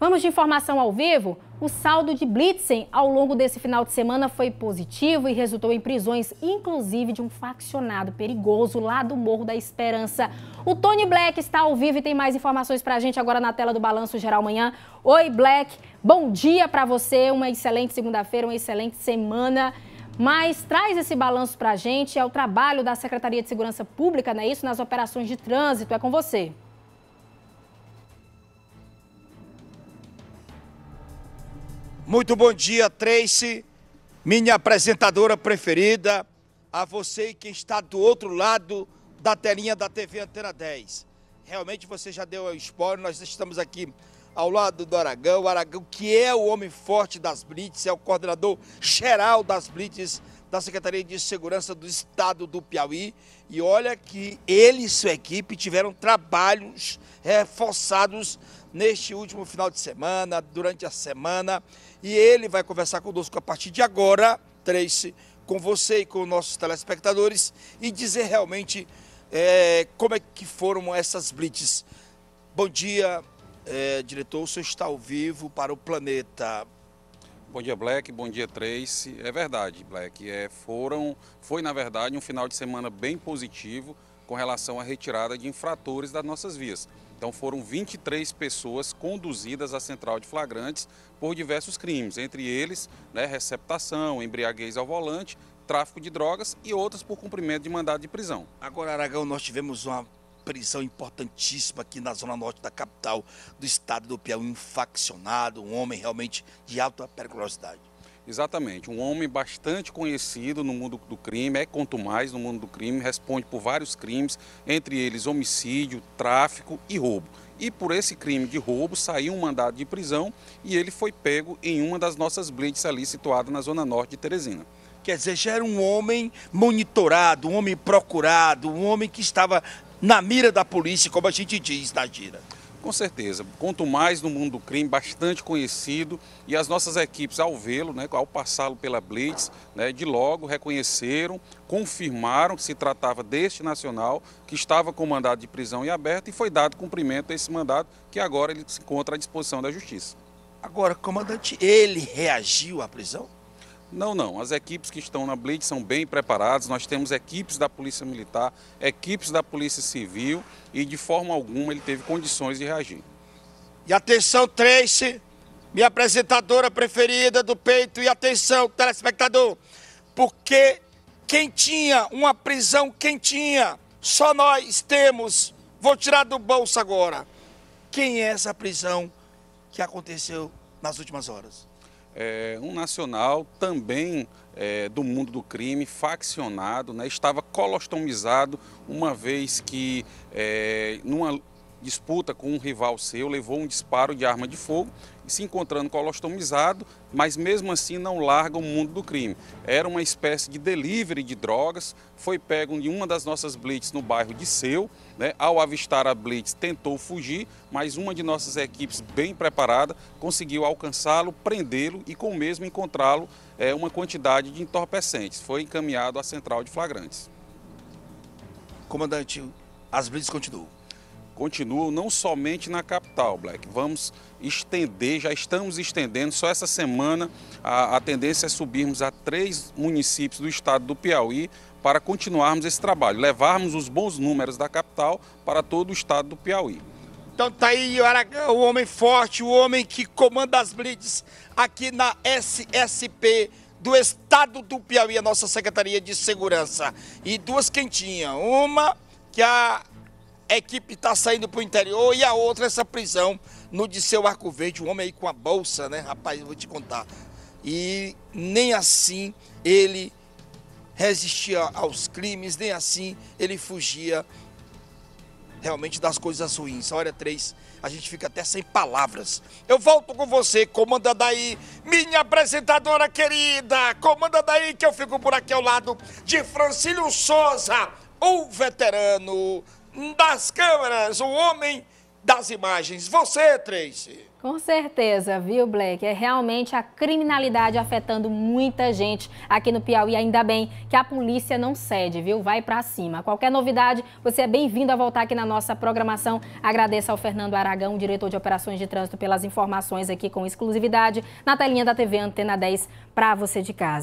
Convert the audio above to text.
Vamos de informação ao vivo? O saldo de Blitzen ao longo desse final de semana foi positivo e resultou em prisões, inclusive de um faccionado perigoso lá do Morro da Esperança. O Tony Black está ao vivo e tem mais informações para a gente agora na tela do Balanço Geral Manhã. Oi, Black. Bom dia para você. Uma excelente segunda-feira, uma excelente semana. Mas traz esse balanço para a gente. É o trabalho da Secretaria de Segurança Pública, não é isso? Nas operações de trânsito. É com você. Muito bom dia, Tracy, minha apresentadora preferida, a você que está do outro lado da telinha da TV Antena 10. Realmente você já deu um spoiler, nós estamos aqui ao lado do Aragão, o Aragão que é o homem forte das Blitz, é o coordenador geral das Blitz da Secretaria de Segurança do Estado do Piauí. E olha que ele e sua equipe tiveram trabalhos reforçados neste último final de semana, durante a semana. E ele vai conversar conosco a partir de agora, Tracy, com você e com nossos telespectadores e dizer realmente é, como é que foram essas blitz. Bom dia, é, diretor, o senhor está ao vivo para o Planeta. Bom dia, Black. Bom dia, Trace. É verdade, Black. É, foram, foi, na verdade, um final de semana bem positivo com relação à retirada de infratores das nossas vias. Então foram 23 pessoas conduzidas à central de flagrantes por diversos crimes, entre eles né, receptação, embriaguez ao volante, tráfico de drogas e outras por cumprimento de mandado de prisão. Agora, Aragão, nós tivemos uma prisão importantíssima aqui na zona norte da capital do estado do Piauí, um faccionado, um homem realmente de alta periculosidade. Exatamente, um homem bastante conhecido no mundo do crime, é quanto mais no mundo do crime, responde por vários crimes, entre eles homicídio, tráfico e roubo. E por esse crime de roubo saiu um mandado de prisão e ele foi pego em uma das nossas blitz ali situada na zona norte de Teresina. Quer dizer, já era um homem monitorado, um homem procurado, um homem que estava na mira da polícia, como a gente diz na gira. Com certeza. Quanto mais no mundo do crime, bastante conhecido, e as nossas equipes, ao vê-lo, né, ao passá-lo pela Blitz, né, de logo reconheceram, confirmaram que se tratava deste nacional, que estava com mandado de prisão em aberto, e foi dado cumprimento a esse mandado, que agora ele se encontra à disposição da Justiça. Agora, comandante, ele reagiu à prisão? Não, não. As equipes que estão na Blitz são bem preparadas. Nós temos equipes da Polícia Militar, equipes da Polícia Civil e de forma alguma ele teve condições de reagir. E atenção, Trace, minha apresentadora preferida do peito. E atenção, telespectador, porque quem tinha uma prisão, quem tinha, só nós temos. Vou tirar do bolso agora. Quem é essa prisão que aconteceu nas últimas horas? é, um nacional também é, do mundo do crime, faccionado, né? estava colostomizado, uma vez que, é, numa disputa com um rival seu, levou um disparo de arma de fogo e se encontrando colostomizado, mas mesmo assim não larga o mundo do crime. Era uma espécie de delivery de drogas, foi pego em uma das nossas blitz no bairro de Seu, né? ao avistar a blitz tentou fugir, mas uma de nossas equipes bem preparada conseguiu alcançá-lo, prendê-lo e com o mesmo encontrá-lo é, uma quantidade de entorpecentes. Foi encaminhado à central de flagrantes. Comandante, as blitz continuam continuam não somente na capital, Black. Vamos estender, já estamos estendendo, só essa semana a, a tendência é subirmos a três municípios do estado do Piauí para continuarmos esse trabalho, levarmos os bons números da capital para todo o estado do Piauí. Então tá aí o homem forte, o homem que comanda as blitz aqui na SSP do Estado do Piauí, a nossa Secretaria de Segurança. E duas quentinhas, uma que a a equipe está saindo para o interior e a outra essa prisão no Disseu Arco Verde, um homem aí com a bolsa, né, rapaz, vou te contar. E nem assim ele resistia aos crimes, nem assim ele fugia realmente das coisas ruins. Olha, três, a gente fica até sem palavras. Eu volto com você, comanda daí, minha apresentadora querida, comanda daí que eu fico por aqui ao lado de Francílio Souza, o veterano das câmeras, o homem das imagens. Você, Tracy. Com certeza, viu, Black? É realmente a criminalidade afetando muita gente aqui no Piauí. Ainda bem que a polícia não cede, viu? Vai para cima. Qualquer novidade, você é bem-vindo a voltar aqui na nossa programação. Agradeço ao Fernando Aragão, diretor de operações de trânsito, pelas informações aqui com exclusividade na telinha da TV Antena 10 para você de casa.